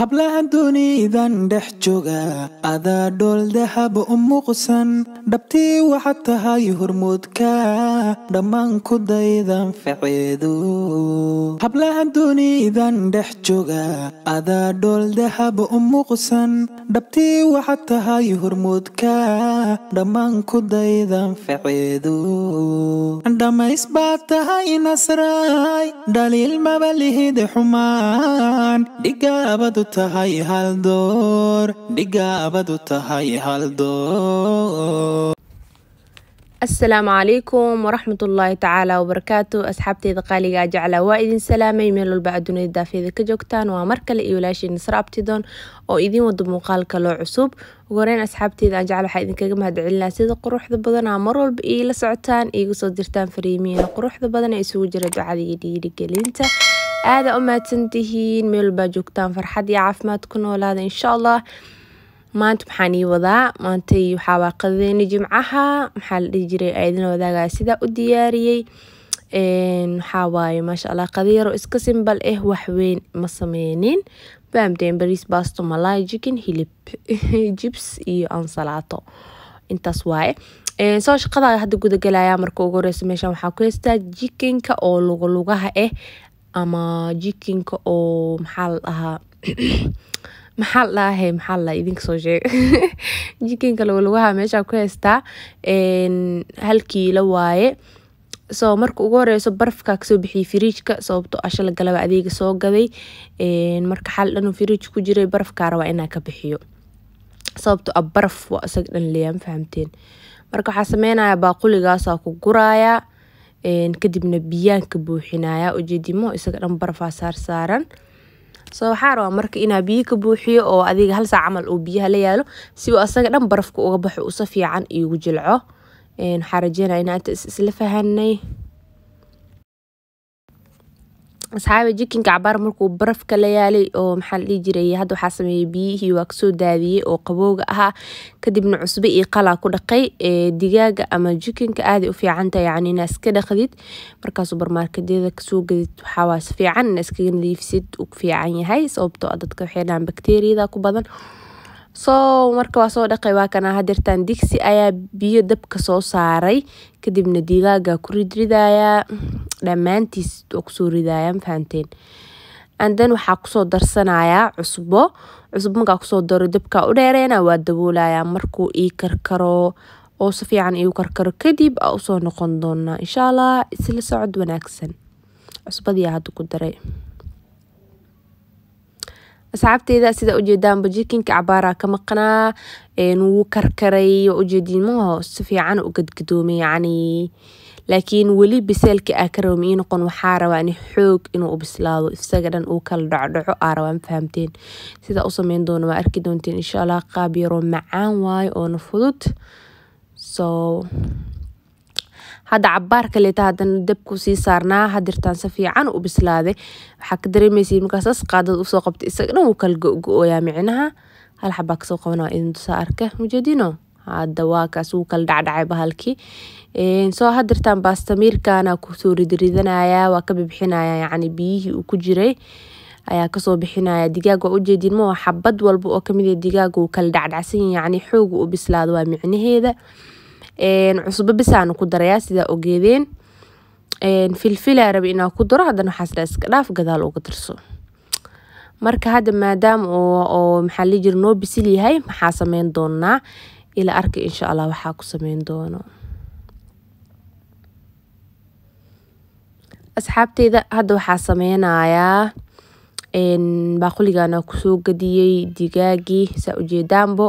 hablaha doonidan dhex jooga adaa dhool dahaba u muuqsan dhabtii waxaad tahay hormuudka dhammaan ku daydan faceedu hablaha doonidan dhex jooga adaa dhool dahaba u muuqsan dhabtii waxaad tahay hormuudka dhammaan ku daydan faceedu dhammays baad tahay nasray dhaliil maba xumaan dhigaabad tahay haldoor dhigaabad u tahay haldoor asalaamu calaykum waraxmatullaahi tacaala wabarakaatu asxaabteeda qaaligaa ah, jecla waa idin salaamay meel walba adduunyada daafeeda ka joogtaan waa mar kale iyo walaashii nasra abtidon oo idiin wada muuqaalka loo cusub ugu horeyn asxaabteeda aan jecel waxaa idinkaga mahad mahadcelinaa sida quruxda badanaa mar walba iila socotaan iiga soo dirtaan fariimihiina quruxda badan ee isugu jira ducada iyo dhiirigelinta aada u mahadsantihiin meel joogtaan farxad iyo caafimaad ku noolaada insha allah maanta maxaan ii wadaa maantay waxaa waa qadadeeni jimcaha maxaa la dhihi jiray aydina wadaagaa sidaa u diyaariyey waxaa waaye maasha allah qadiyaro iska simbal ah eh, waxweyn ma sameynin baamteen bariis basto malay jikin hilib jibs iyo ansalaato intaas waaye soo shaqada hadda gudagalaya marka ugu horeyso meeshan waxaa ku heystaa jikinka oo luga lugaha ah eh ama jikinka oo maxaa la dhahaa maxaa la dhahaa he maxaa la idinka soo sheeg jikinka lagolaguha meesha ku haystaa hal kiilo waaye so marka ugu horeyso barafka kasoo bixiyey firiijka sababto asha ah lagalaba adeega soo gaday marka xal dhanu firiij ku jiray barafkaa rabaa inaa ka bixiyo sababto a ah baraf waa isag dhan leeya ma fahamteen marka waxaa sameynaya baaquligaasaa ku guraaya kadibna biyaan ka buuxinaya ujeedimo isaga dhan barafaa saarsaaran so waxaa rabaa marka inaa biyo ka buuxiyo oo adiga hal saa camal uu biyaha la yaalo si uu asaga dhan barafka uga baxo usa fiican iigu jilco waxaa rajeynaa inaa inta isla fahannay asxaabi jikinka cabaar markuu barafka la yaalay oo maxaa la jiray hadda waxaa sameeyey biyihii waa kasoo daadiyey oo qabooga ahaa kadibna cusbe iyo qalaa ku dhaqay digaaga ama jikinka aaday u fiicanta yani inaa iska dhaqdid markaas barmaarkadyada kasoo gadid waxaawaa fiican ina iskaga nadiifsid u fiican yahay sababtoo ah dadka waxay dhahaan bakteeriyada ku badan so marka waa soo dhaqay waa kana hadeertaan digsi ayaa biyo dabka soo saaray kadibna digaaga ku ridridayaa dhammaantiis oo kusoo ridaaya fahanteen andan waxaa kusoo darsanayaa cusbo cusbo markaa kusoo daro dabkaa u dheereena waa daboolayaa markuu ii karkaro oo si fiican iu karkaro kadib aa usoo noqon doonaa insha allah isla socod wanaagsan cusbadii hadda ku daray asxaabteyda sidaa ujeedaanba jikinka cabaaraa ka maqnaa wuu karkaray ujeediin si fiican u gadgadoomay yacnii laakiin weli biseelka aa ka rawmi ii noqon waxaa rabaan xoog inuu u bislaado isaga dhan uu kala dhacdhaco aa fahamteen sidaa u sameyn doono waa arki doonteen insha allah qaab yaroo macaan waayo oona fudud so hadda cabaar kaleeta hadana dabku sii saarnaa hadirtaan si fiican u bislaaday waxaa ka dareemaysa markaasas qaadad usoo qabta isaga dhan wuu kala go-go-oyaa micnaha hal xabaa kasoo qabanaa idin tusaa arka mujeedino hadda waa kaas wuu kala dhacdhacay bahalkii soo hadirtaan baasta miirkaana kusoo ridridanaya waa ka bibixinaya yacni biyihii uu ku jiray ayaa kasoo bixinaya digaag waa ujeedin mawa xabad walba oo kamid ah kala dhacdhacsan yacni xooga u bislaado waa micnaheeda cusbo bisaana ku darayaa sidaa ogeedeen filfila raba inaa ku daro haddana waxaasdha iska dhaaf gadaal uga darso marka hadda maadaama oo maxaa lii noo bisil yahay maxaa sameyn doonaa ila arka insha allah waxaa ku sameyn doono asxaabteyda hadda waxaa sameynayaa baaquligan kusoo gadiyey digaagii saa ujeedaanbo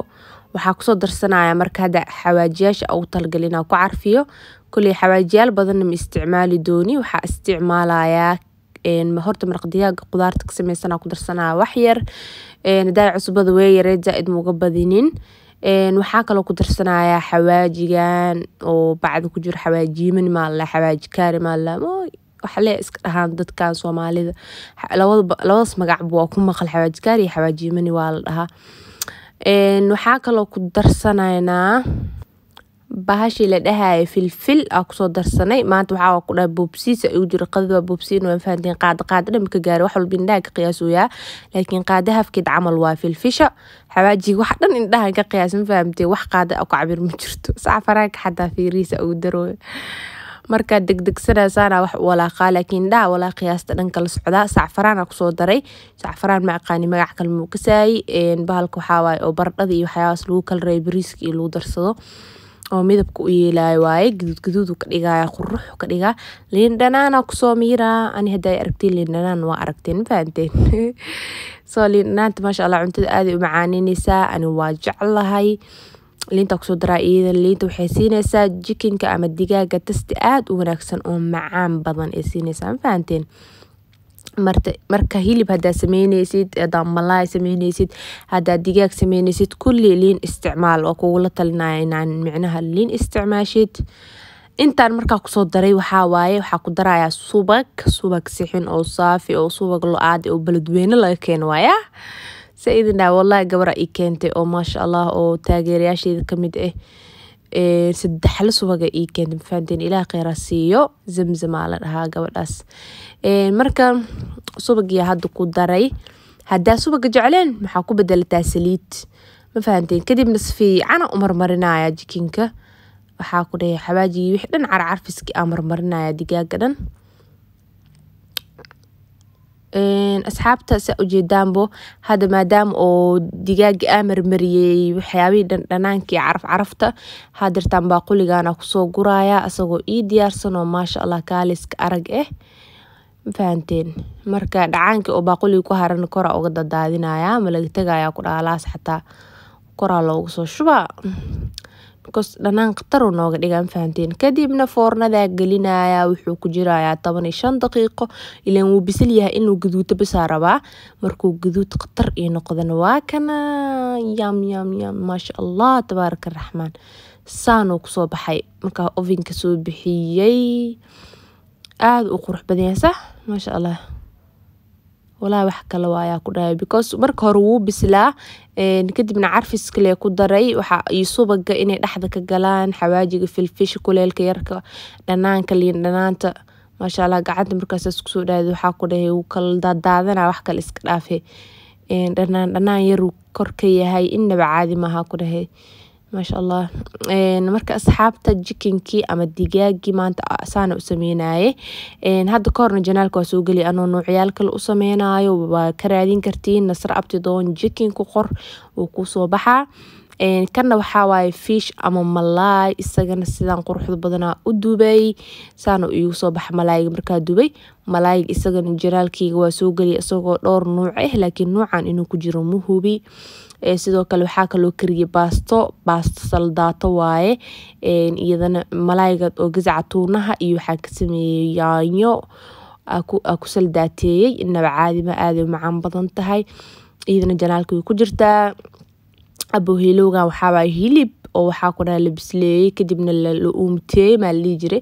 waxaa kusoo darsanaya marka hadda xawaajiyaasha ugu talagala ku carfiyo koley xawaajiyaal badanna ma isticmaali dooni waxaa isticmaalayaa horta maraqdigaaga qudaarta ka sameysana ku darsanaya waxyar hadaa cusbada wee yaree zaaid mauga badinin waxaa kaloo ku darsanayaa xawaajigan oo bacda ku jiro xawaajiyiman xawaaji kaari waxalee iska dhahaan dadkan soomaalida labadaas magacba waa ku maqal xawaajigaar iyo xawaajiimani waa la dhahaa waxaa kaloo ku darsanaynaa bahashii la dhahaya filfil aa kusoo darsanay maanta waxaa ku dhahay boobsiis igu jiro qadada boobsiin waan fahantiin qaada qaada dhan ka gaaro wax walba indhaha ka qiyaasoyaa laakiin qaada hafkeed camal waa filfisha xawaajiga wax dhan indhahan ka qiyaas ma fahamtee wax qaada ku cabir ma jirto sax xataa fiiriisa ah ugu darooyo markaa degdegsanaysana ah wax walaaqaa laakiin dhaa walaa walaaqiyaasta dhanka la socdaa sacfaraana kusoo daray sacfaraan ma aqaani magac kale muu kasaayay bahalka waxaawaay oo bardhada iyo waxyaabaas lagu kala reey bariiska iyo lagu darsado oo midabka u yeelaay waaye gaduudgaduudu ka dhigaya quruxu ka dhigaa liin dhanaana kusoo miiraa ani haddaa aragtiin liin dhanaan waa aragteen mafahanteen soo liin dhanaanta maasha allah cuntada aaday u macaaninaysaa ani waa jeclahay liinta kusoo daraa iyada liinta waxay siinaysaa jikinka ama digaaga tasti aad u wanaagsan oo macaan badan ee siinaysaa ma fahanteen marka hilib hadaa sameyneysid hadaa malaay sameyneysid hadaa digaag sameyneysid kulli liin isticmaal oo kugula talinaya inaan micnaha liin isticmaashid intaan markaa kusoo daray waxaa waaye waxaa ku darayaa subag subag sixin oo saafi oo subag lo-aad oo baladweyne laga keen waaya saaidin dhaha wallahi gabara i keentay oo maasha allah oo taageerayaasheeda kamid ah eh, eh, sadexla subaga ii keentay mafahanteen ilaah kheyra siiyo zamzamaa la dhahaa gabadhaas eh, marka subagiya hadda ku daray haddaa subaga jecleen maxaa ku bedelataa saliid mafahanteen kadibna si fiicana u marmarinaya jikinka waxaa ku dhahay xawaajigii wix dhan carcarfiski aa marmarinaya digaaga dhan asxaabta saa ujeedaanbo hada maadaama oo digaaga aa marmariyey waxyaabihii dhadhanaanka iyo caraf carafta hadirtaan baaquligana kusoo guraya asagoo ii diyaarsanoo maasha allah kaaliska arag ah eh. mafahanteen marka dhacaankii oo baaquliga ku haran koraa uga dadaadinaya laga tegaya ku dhaalaas xataa koraa loogu soo shubaa dhanaan khatar uu nooga dhiga ma kadibna foornadaa gelinayaa wuxuu ku jirayaa toban iyo shan daqiiqo ilan wuu bisil yahay inuu gaduudo basaa rabaa markuu guduud khatar io noqdana waa kana yam yam yam maasha allah tabaaraka araxmaan saanuu kusoo baxay markaa ovinka soo bixiyey aada u qurux badanyasax maasha allah walaa wax kale waayaa ku dhahay because marka hore wuu bislaa kadibna carfiskale ku daray iyo subaga inay dhexda ka galaan xawaajiga filfisha kuleelka yarka dhanaanka liin dhanaanta maasha gacanta markaasaas kusoo dhaada waxaa ku dhahay wuu kala daadaadana wax kale iska dhaafe dhanaan dhanaan yaruu kor ka yahay innaba caadi maaha ku dhahay maasha allah marka asxaabta jikinkii ama digaagii maanta saana u sameynaye hadda kahorna janaalka waa soo geli anoo noocyaal kale u sameynayo waa ka raadin kartiin nasra abtidoon jikin ku qor wuu kusoo baxaa kanna waxaa waaye fiish ama malaay isagana sidaan quruxda badanaa u dubay saana igu soo baxa malaayga markaa dubay malaayga isagana jaraalkeyga waa soo geliya isagoo dhowr nuuc ah laakiin nuucan inuu ku jiro muhubi sidoo kale waxaa kaloo kariyay baasto baasto saldaato waaye iyadana malaayga oo gasaca tuunaha iyo waxaan ka sameeyey yaanyo ku saldaateeyey inaba caadi ma aaday macaan badan tahay iyadana janaalka ku jirtaa abohelowgan waxaawaa hilib oo waxaa kuna la bisleeyey kadibna la uumteeyey maa ladhihi jiray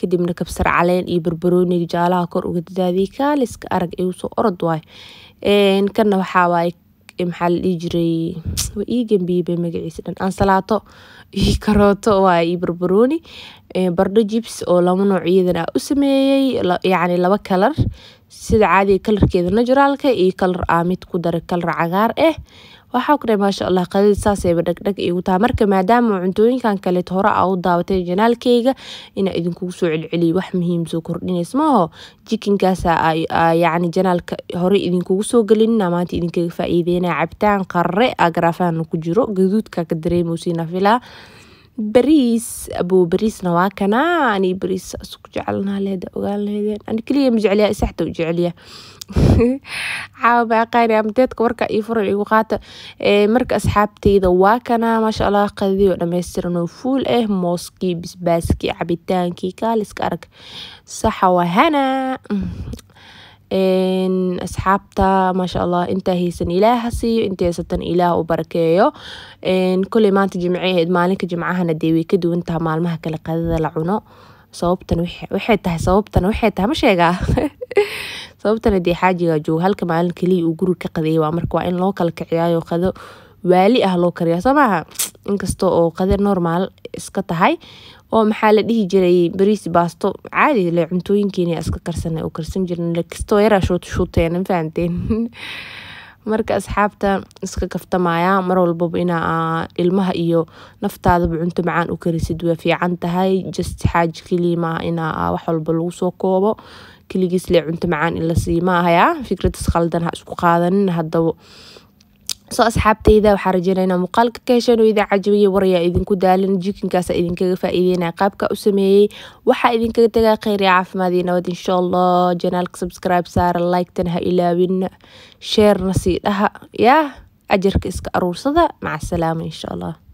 kadibna kabsar caleen iyo barbarooniga jaalaha kor uga dadaadiyey kaaliska arag iusoo orod waay kana waxaawaaye maxaa la dhihi jiray waa ii gambiyey magaciisa dhan ansalaato iyo karooto waay iyo barbarooni bardho jibs oo laba nooc iyadan u sameeyey yacni laba kalar sida caadiga kalarkeeda naturaalka iyo kalar aa mid ku daray kalar cagaar ah waxaa ku maasha allah qadadi saasayba dhagdhag igu taha marka maadaama cuntooyinkan kaleet hore aa u daawateen janaalkeyga inaa idinkugu soo celceliya wax muhiim soo kordhinays maaho jikinkaasa yacni janaalka hore idinkugu soo gelinina maanta idinkaga faa'iideynaa cabitaan qarre agaraafahana ku jiro gaduudka ka dareemeysiina filaa bariis abuu bariisna waa kanaa ani bariis isku jeclanaa lehda ogaan lehden ani keliya ma jecliya isaxta u jecliya caawa baaqaani amadeedka warka iyo furan igu qaata marka asxaabteyda waa kanaa maasha allah qadiyo dhammaystiran oo fuul eh mooskii bisbaaskii cabitaankii kaaliska arag saxa wahana asxaabta maasha allah intaa haysan ilaah ha siiyo inta haysatan ilaah u barakeeyo koley maanta jimce ahayd maalinka jimcahana dee way ka duwan taha maalmaha kale qadada la cuno sababtan waxay tahay sababtana waxay tahay ma sheegaa sababtana dee xaajigaa joogo halka maalin keliya uu guri ka qadeeya waa marka waa in loo kala kiciyaayo qado waali ah loo kariya soo maaha inkasta oo qadar normaal iska tahay oo maxaa la dhihi jiray bariis baasto caadi le cuntooyinkeena iska karsana oo karsan jirna kastoo yaraa shuuteena fahanteen marka asxaabta iska kaftamaya mar walbaba inaa ilmaha iyo naftaadaba cunto macaan u karisid waa fiican tahay just xaaji keliya maaha inaa wax walba lagu soo koobo keligiis le cunto macaan in sii ma ahaya fikrad ha isku qaadanin haddaba soo asxaabteyda waxaa rajeynayna muuqaalka ka hesheen oo idin cajabiya warayaa idinku daalan jikinkaas idinkaga faa'iideynaa qaabka u sameeyey waxaa idinkaga tagaa kheyr iyo caafimaad iyo nabad insha allah janaalka subscribe saara like ha ilaawin sheerna sii dhaha yaah ajarka iska aruursada macasalaama asalaama insha allah